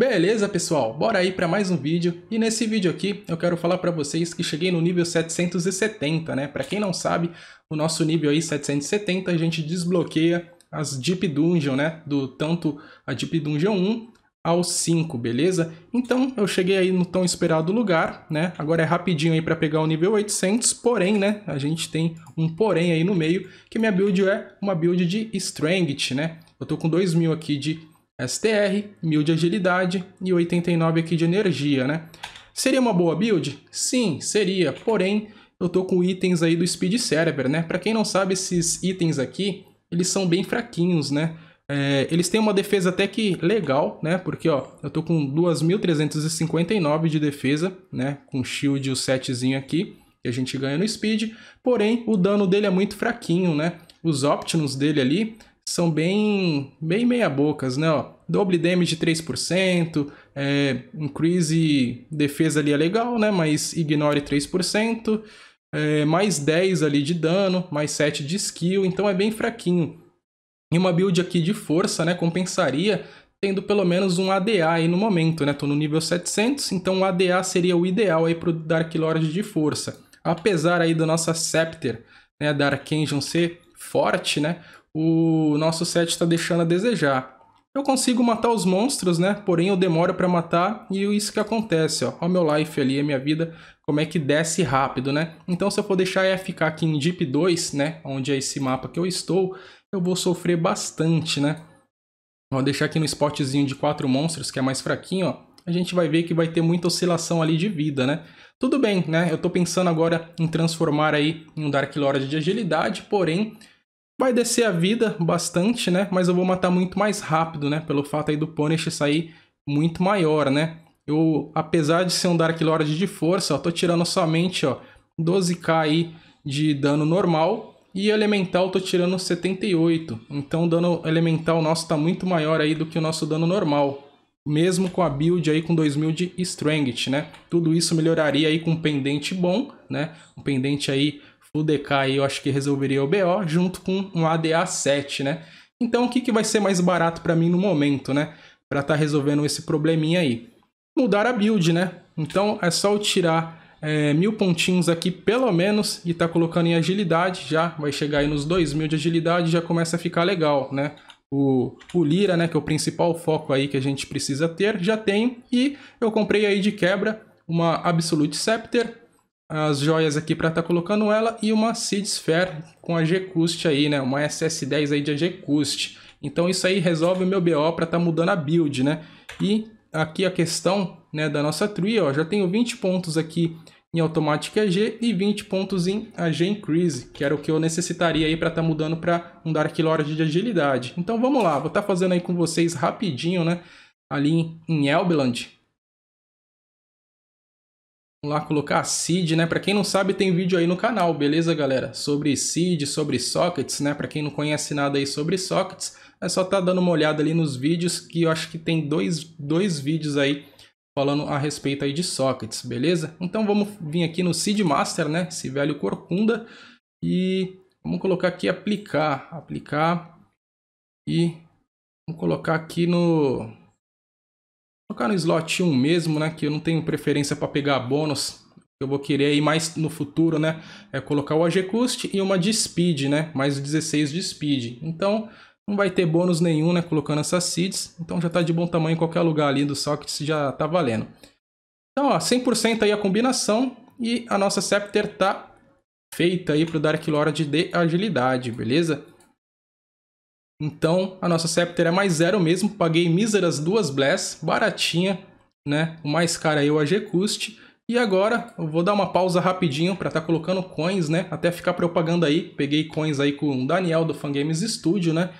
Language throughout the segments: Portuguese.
Beleza, pessoal? Bora aí para mais um vídeo. E nesse vídeo aqui, eu quero falar para vocês que cheguei no nível 770, né? Para quem não sabe, o nosso nível aí 770, a gente desbloqueia as Deep Dungeon, né? Do tanto a Deep Dungeon 1 ao 5, beleza? Então, eu cheguei aí no tão esperado lugar, né? Agora é rapidinho aí para pegar o nível 800, porém, né? A gente tem um porém aí no meio, que minha build é uma build de Strength, né? Eu tô com 2 mil aqui de STR, 1000 de agilidade e 89 aqui de energia, né? Seria uma boa build? Sim, seria, porém eu tô com itens aí do Speed Server, né? Para quem não sabe, esses itens aqui, eles são bem fraquinhos, né? É, eles têm uma defesa até que legal, né? Porque, ó, eu tô com 2.359 de defesa, né? Com shield e o setzinho aqui, que a gente ganha no speed. Porém, o dano dele é muito fraquinho, né? Os Optimus dele ali são bem, bem meia-bocas, né? Ó, doble damage 3%, é, increase defesa ali é legal, né? Mas ignore 3%, é, mais 10 ali de dano, mais 7 de skill, então é bem fraquinho. E uma build aqui de força, né? Compensaria tendo pelo menos um ADA aí no momento, né? Tô no nível 700, então o ADA seria o ideal aí pro Dark Lord de força. Apesar aí da nossa Scepter, né, da Archangel ser forte, né? o nosso set está deixando a desejar. Eu consigo matar os monstros, né? Porém, eu demoro para matar e é isso que acontece, ó. Olha meu life ali, a minha vida, como é que desce rápido, né? Então, se eu for deixar a ficar aqui em Deep 2, né? Onde é esse mapa que eu estou, eu vou sofrer bastante, né? Vou deixar aqui no spotzinho de quatro monstros, que é mais fraquinho, ó. A gente vai ver que vai ter muita oscilação ali de vida, né? Tudo bem, né? Eu tô pensando agora em transformar aí em um Dark Lord de agilidade, porém Vai descer a vida bastante, né? Mas eu vou matar muito mais rápido, né? Pelo fato aí do Punish sair muito maior, né? Eu, apesar de ser um Dark Lord de força, ó, tô tirando somente, ó, 12k aí de dano normal e elemental tô tirando 78. Então o dano elemental nosso tá muito maior aí do que o nosso dano normal. Mesmo com a build aí com 2000 de Strength, né? Tudo isso melhoraria aí com um pendente bom, né? Um pendente aí o DK aí eu acho que resolveria o BO junto com um ADA 7, né? Então o que, que vai ser mais barato para mim no momento, né? Para estar tá resolvendo esse probleminha aí. Mudar a build, né? Então é só eu tirar é, mil pontinhos aqui pelo menos e tá colocando em agilidade já. Vai chegar aí nos dois mil de agilidade já começa a ficar legal, né? O, o, Lira, né, que é o principal foco aí que a gente precisa ter, já tem. E eu comprei aí de quebra uma Absolute Scepter, as joias aqui para estar tá colocando ela e uma Seed Sphere com a g Gcust aí, né? Uma SS10 aí de Gcust. Então isso aí resolve o meu BO para estar tá mudando a build, né? E aqui a questão né, da nossa tree, ó, já tenho 20 pontos aqui em Automatic AG e 20 pontos em AG Increase, que era o que eu necessitaria aí para estar tá mudando para um Dark Lord de agilidade. Então vamos lá, vou estar tá fazendo aí com vocês rapidinho, né? Ali em Elbeland, Vamos lá colocar seed, né? Para quem não sabe, tem vídeo aí no canal, beleza, galera? Sobre seed, sobre sockets, né? Para quem não conhece nada aí sobre sockets, é só tá dando uma olhada ali nos vídeos, que eu acho que tem dois, dois vídeos aí falando a respeito aí de sockets, beleza? Então vamos vir aqui no seed master, né? Esse velho corcunda e vamos colocar aqui aplicar, aplicar e vamos colocar aqui no colocar no slot 1 mesmo, né? Que eu não tenho preferência para pegar bônus. Eu vou querer ir mais no futuro, né? É colocar o AG Cust e uma de Speed, né? Mais 16 de Speed. Então, não vai ter bônus nenhum, né? Colocando essas seeds. Então já está de bom tamanho em qualquer lugar ali do socket, já está valendo. Então, ó, 100% aí a combinação. E a nossa Scepter tá feita aí pro Dark Lord de agilidade, beleza? Então, a nossa Scepter é mais zero mesmo. Paguei míseras duas Bless, baratinha, né? O mais caro aí é o AG Cust. E agora, eu vou dar uma pausa rapidinho para estar tá colocando coins, né? Até ficar propagando aí. Peguei coins aí com o Daniel do Fangames Studio, né?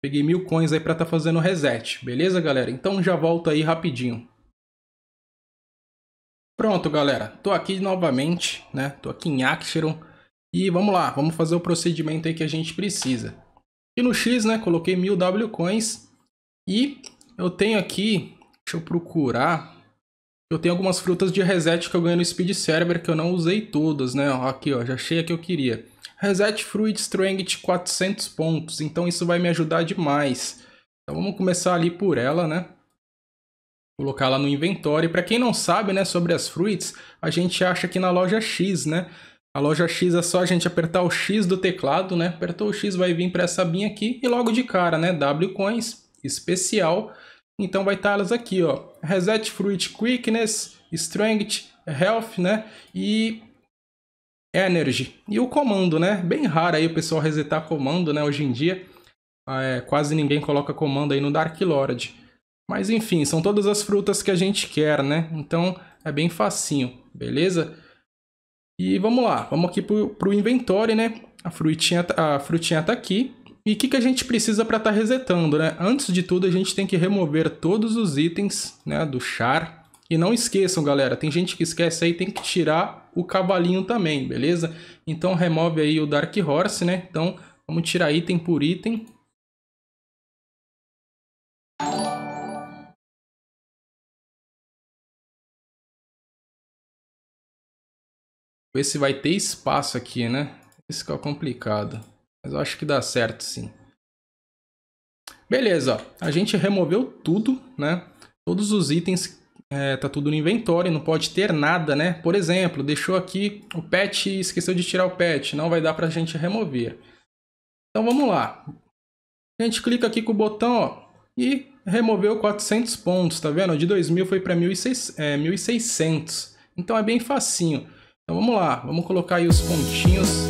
Peguei mil coins aí para estar tá fazendo reset, beleza, galera? Então já volto aí rapidinho. Pronto, galera. Tô aqui novamente, né? Tô aqui em Acheron. E vamos lá, vamos fazer o procedimento aí que a gente precisa. E no X, né, coloquei 1000 W coins. E eu tenho aqui, deixa eu procurar, eu tenho algumas frutas de reset que eu ganhei no Speed Server que eu não usei todas, né? Aqui, ó, já achei a que eu queria. Reset Fruit Strength 400 pontos, então isso vai me ajudar demais. Então vamos começar ali por ela, né? Colocar ela no inventório. Para quem não sabe, né, sobre as fruits, a gente acha aqui na loja X, né? A loja X é só a gente apertar o X do teclado, né? Apertou o X, vai vir para essa abinha aqui e logo de cara, né? W Coins, especial. Então vai estar tá elas aqui, ó. Reset Fruit Quickness, Strength, Health, né? E Energy. E o comando, né? Bem raro aí o pessoal resetar comando, né? Hoje em dia, ah, é, quase ninguém coloca comando aí no Dark Lord. Mas enfim, são todas as frutas que a gente quer, né? Então é bem facinho, beleza? E vamos lá, vamos aqui para o inventório, né? A frutinha, tá, a frutinha tá aqui. E o que, que a gente precisa para estar tá resetando, né? Antes de tudo, a gente tem que remover todos os itens né, do char. E não esqueçam, galera, tem gente que esquece aí, tem que tirar o cavalinho também, beleza? Então remove aí o Dark Horse, né? Então vamos tirar item por item ver se vai ter espaço aqui, né? Isso que é complicado. Mas eu acho que dá certo, sim. Beleza, a gente removeu tudo, né? Todos os itens é, tá tudo no inventório, não pode ter nada, né? Por exemplo, deixou aqui o pet e esqueceu de tirar o pet, não vai dar para a gente remover. Então vamos lá. A gente clica aqui com o botão ó, e removeu 400 pontos, tá vendo? De 2.000 foi para 1.600, 1.600, então é bem facinho. Então vamos lá, vamos colocar aí os pontinhos.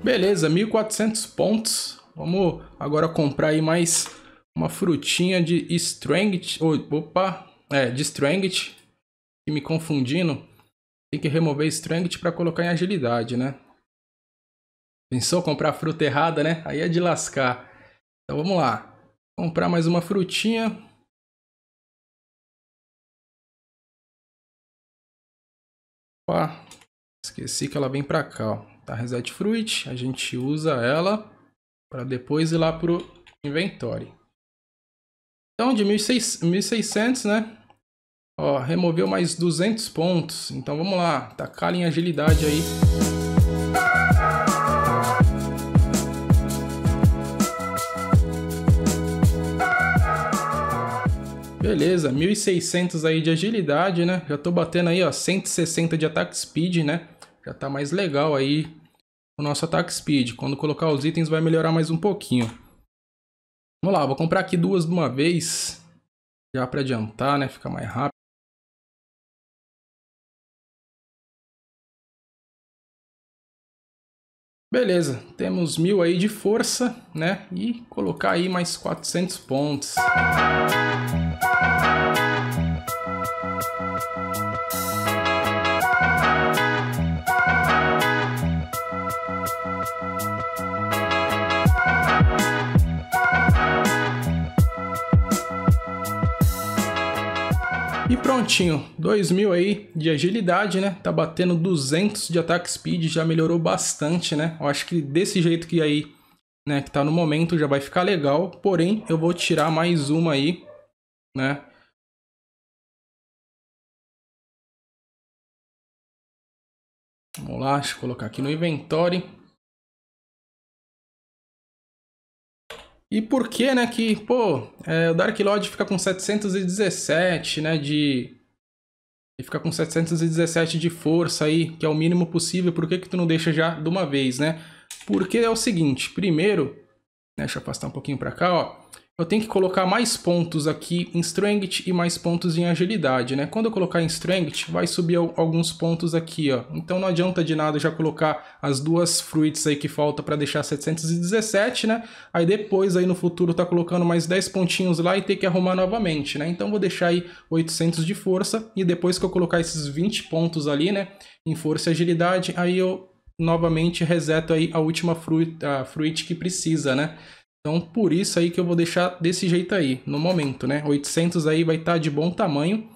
Beleza, 1400 pontos. Vamos agora comprar aí mais uma frutinha de Strength. Opa, é, de Strength e me confundindo, tem que remover Strength para colocar em agilidade, né? Pensou comprar fruta errada, né? Aí é de lascar. Então vamos lá. Comprar mais uma frutinha. Opa, esqueci que ela vem para cá, ó. Tá reset fruit, a gente usa ela para depois ir lá pro inventory. Então de 1600, né? Ó, removeu mais 200 pontos. Então vamos lá, tacar em agilidade aí. Beleza, 1600 aí de agilidade, né? Já tô batendo aí, ó, 160 de ataque speed, né? Já tá mais legal aí o nosso ataque speed. Quando colocar os itens vai melhorar mais um pouquinho. Vamos lá, vou comprar aqui duas de uma vez. Já para adiantar, né? Ficar mais rápido. Beleza, temos mil aí de força, né? E colocar aí mais 400 pontos. prontinho, 2000 aí de agilidade, né? Tá batendo 200 de attack speed, já melhorou bastante, né? Eu acho que desse jeito que aí, né, que tá no momento já vai ficar legal. Porém, eu vou tirar mais uma aí, né? Vamos lá, deixa eu colocar aqui no inventory. E por que, né, que, pô, é, o Dark Lord fica com 717, né, de... Ele fica com 717 de força aí, que é o mínimo possível, por que que tu não deixa já de uma vez, né? Porque é o seguinte, primeiro, né, deixa eu afastar um pouquinho pra cá, ó eu tenho que colocar mais pontos aqui em Strength e mais pontos em Agilidade, né? Quando eu colocar em Strength, vai subir alguns pontos aqui, ó. Então não adianta de nada já colocar as duas fruits aí que falta para deixar 717, né? Aí depois aí no futuro tá colocando mais 10 pontinhos lá e ter que arrumar novamente, né? Então vou deixar aí 800 de força e depois que eu colocar esses 20 pontos ali, né? Em força e agilidade, aí eu novamente reseto aí a última fruit, a fruit que precisa, né? Então, por isso aí que eu vou deixar desse jeito aí, no momento, né? 800 aí vai estar tá de bom tamanho.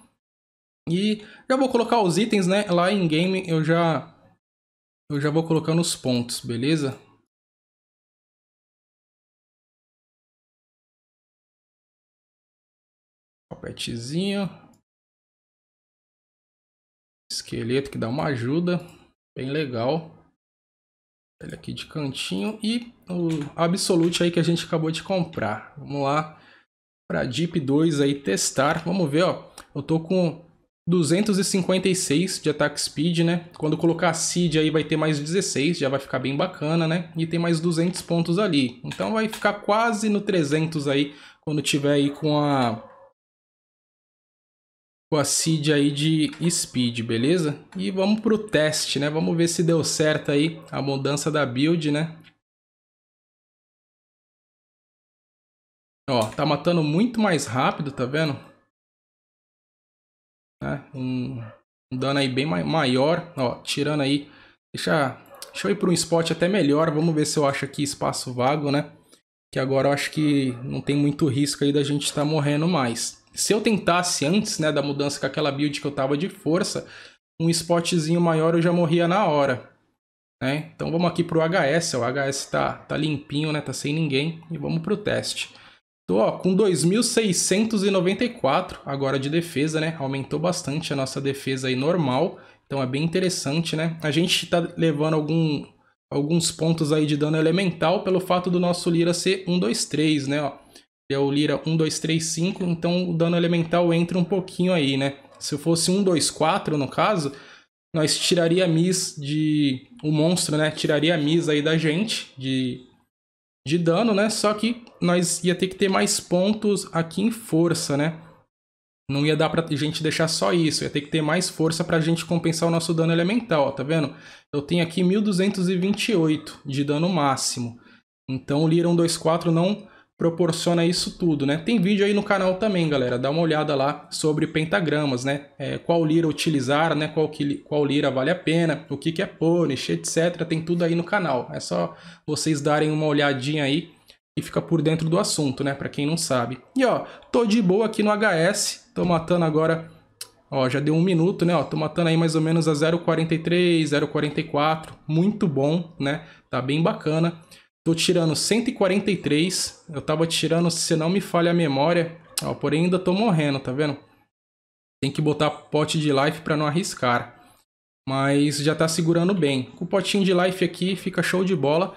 E já vou colocar os itens, né? Lá em game eu já eu já vou colocando os pontos, beleza? Papetezinho. Esqueleto que dá uma ajuda. Bem legal. Ele aqui de cantinho e o Absolute aí que a gente acabou de comprar. Vamos lá para Deep 2 aí testar. Vamos ver, ó. Eu tô com 256 de attack speed, né? Quando colocar seed aí vai ter mais 16, já vai ficar bem bacana, né? E tem mais 200 pontos ali. Então vai ficar quase no 300 aí quando tiver aí com a com a seed aí de speed, beleza? E vamos para o teste, né? Vamos ver se deu certo aí a mudança da build, né? Ó, tá matando muito mais rápido, tá vendo? Né? Um, um dano aí bem maior, ó, tirando aí. Deixa, deixa eu ir para um spot até melhor, vamos ver se eu acho aqui espaço vago, né? Que agora eu acho que não tem muito risco aí da gente estar tá morrendo mais. Se eu tentasse antes, né, da mudança com aquela build que eu tava de força, um spotzinho maior eu já morria na hora. Né? Então vamos aqui pro HS, o HS tá, tá limpinho, né, tá sem ninguém, e vamos pro teste. Tô ó, com 2.694 agora de defesa, né, aumentou bastante a nossa defesa aí normal, então é bem interessante, né. A gente tá levando algum, alguns pontos aí de dano elemental pelo fato do nosso Lira ser 1, 2, 3, né, ó é o Lira 1, 2, 3, 5, então o dano elemental entra um pouquinho aí, né? Se fosse 1, 2, 4 no caso, nós tiraria a Miss de... o monstro, né? Tiraria a Miss aí da gente de, de dano, né? Só que nós ia ter que ter mais pontos aqui em força, né? Não ia dar pra gente deixar só isso, ia ter que ter mais força pra gente compensar o nosso dano elemental, ó, tá vendo? Eu tenho aqui 1228 de dano máximo. Então o Lira 1, 2, 4 não proporciona isso tudo, né? Tem vídeo aí no canal também, galera. Dá uma olhada lá sobre pentagramas, né? É, qual lira utilizar, né? Qual, que, qual lira vale a pena, o que, que é Polish, etc. Tem tudo aí no canal. É só vocês darem uma olhadinha aí e fica por dentro do assunto, né? Para quem não sabe. E ó, tô de boa aqui no HS. Tô matando agora... Ó, já deu um minuto, né? Ó, tô matando aí mais ou menos a 0,43, 0,44. Muito bom, né? Tá bem bacana. Tô tirando 143. Eu tava tirando, se não me falha a memória. Ó, porém, ainda tô morrendo, tá vendo? Tem que botar pote de life para não arriscar. Mas já tá segurando bem. Com o potinho de life aqui, fica show de bola.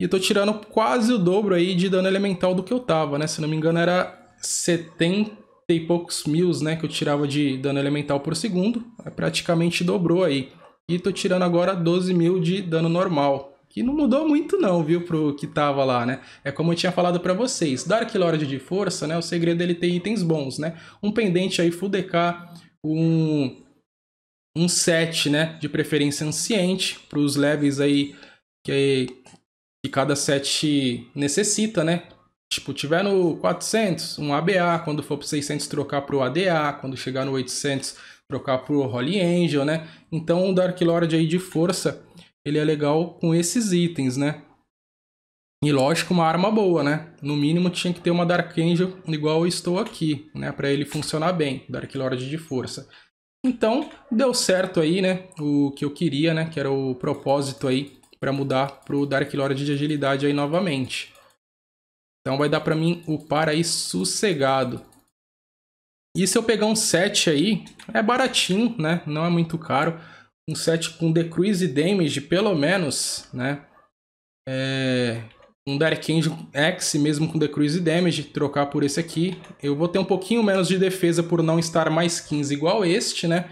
E tô tirando quase o dobro aí de dano elemental do que eu tava, né? Se não me engano, era 70 e poucos mil, né? Que eu tirava de dano elemental por segundo. Praticamente dobrou aí. E tô tirando agora 12 mil de dano normal que não mudou muito não, viu, pro que tava lá, né? É como eu tinha falado para vocês, Dark Lord de força, né, o segredo é ele ter itens bons, né? Um pendente aí full DK, um um set, né, de preferência anciente para os levels aí que, que cada set necessita, né? Tipo, tiver no 400, um ABA, quando for pro 600 trocar pro ADA, quando chegar no 800 trocar pro Holy Angel, né? Então um Dark Lord aí de força ele é legal com esses itens, né? E lógico, uma arma boa, né? No mínimo tinha que ter uma Dark Angel igual eu estou aqui, né? Para ele funcionar bem, Dark Lord de força. Então, deu certo aí, né? O que eu queria, né? Que era o propósito aí para mudar pro Dark Lord de agilidade aí novamente. Então vai dar para mim upar aí sossegado. E se eu pegar um set aí, é baratinho, né? Não é muito caro um set com decrease damage, pelo menos, né? É, um Dark Angel X, mesmo com decrease damage, trocar por esse aqui. Eu vou ter um pouquinho menos de defesa por não estar mais 15 igual este, né?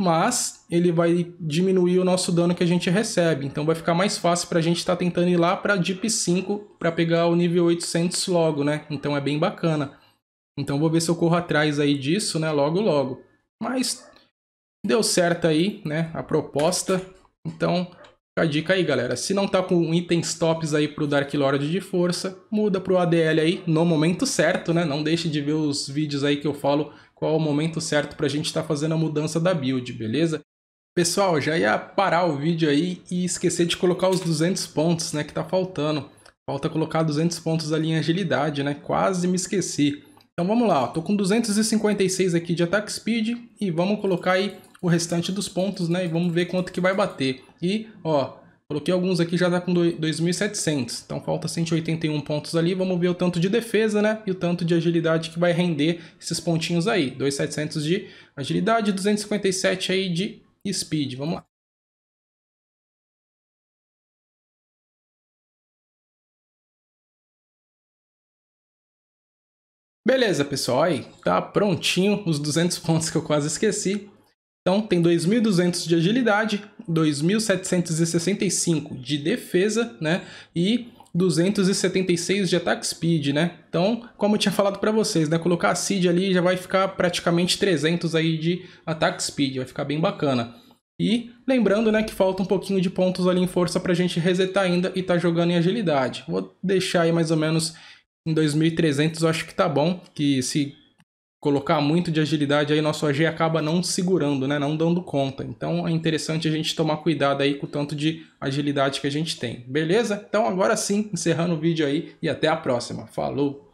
Mas ele vai diminuir o nosso dano que a gente recebe. Então vai ficar mais fácil para a gente estar tá tentando ir lá para Deep 5 para pegar o nível 800 logo, né? Então é bem bacana. Então vou ver se eu corro atrás aí disso, né? Logo, logo. Mas Deu certo aí, né, a proposta. Então, a dica aí, galera. Se não tá com itens tops aí pro Dark Lord de força, muda pro ADL aí no momento certo, né? Não deixe de ver os vídeos aí que eu falo qual é o momento certo pra gente estar tá fazendo a mudança da build, beleza? Pessoal, já ia parar o vídeo aí e esquecer de colocar os 200 pontos, né, que tá faltando. Falta colocar 200 pontos ali em agilidade, né? Quase me esqueci. Então vamos lá, ó. tô com 256 aqui de attack speed e vamos colocar aí o restante dos pontos, né? E vamos ver quanto que vai bater. E, ó, coloquei alguns aqui, já tá com 2.700. Então falta 181 pontos ali. Vamos ver o tanto de defesa, né? E o tanto de agilidade que vai render esses pontinhos aí. 2.700 de agilidade, 257 aí de speed. Vamos lá. Beleza, pessoal, aí tá prontinho os 200 pontos que eu quase esqueci. Então tem 2.200 de agilidade, 2.765 de defesa, né? E 276 de ataque speed, né? Então, como eu tinha falado para vocês, né? Colocar a seed ali já vai ficar praticamente 300 aí de ataque speed, vai ficar bem bacana. E lembrando, né, que falta um pouquinho de pontos ali em força para a gente resetar ainda e tá jogando em agilidade. Vou deixar aí mais ou menos em 2.300, eu acho que tá bom, que se colocar muito de agilidade, aí nosso AG acaba não segurando, né? não dando conta. Então é interessante a gente tomar cuidado aí com o tanto de agilidade que a gente tem. Beleza? Então agora sim, encerrando o vídeo aí e até a próxima. Falou!